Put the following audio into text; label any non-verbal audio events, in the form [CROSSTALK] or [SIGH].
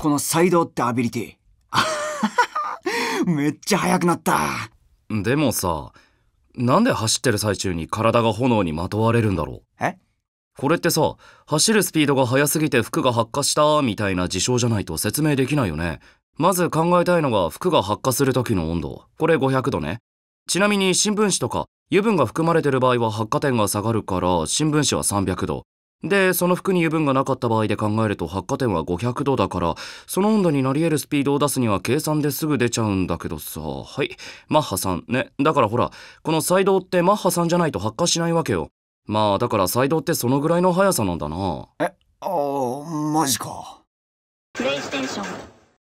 このサイドってアビリティ [LAUGHS] めっちゃ速くなったでもさなんで走ってる最中に体が炎にまとわれるんだろうえこれってさ走るスピードが速すぎて服が発火したみたいな事象じゃないと説明できないよねまず考えたいのが服が発火する時の温度これ500度ねちなみに新聞紙とか油分が含まれてる場合は発火点が下がるから新聞紙は300度でその服に油分がなかった場合で考えると発火点は500度だからその温度になり得るスピードを出すには計算ですぐ出ちゃうんだけどさはいマッハ3ねだからほらこの細動ってマッハ3じゃないと発火しないわけよまあだから細動ってそのぐらいの速さなんだなえああマジかプレイステーション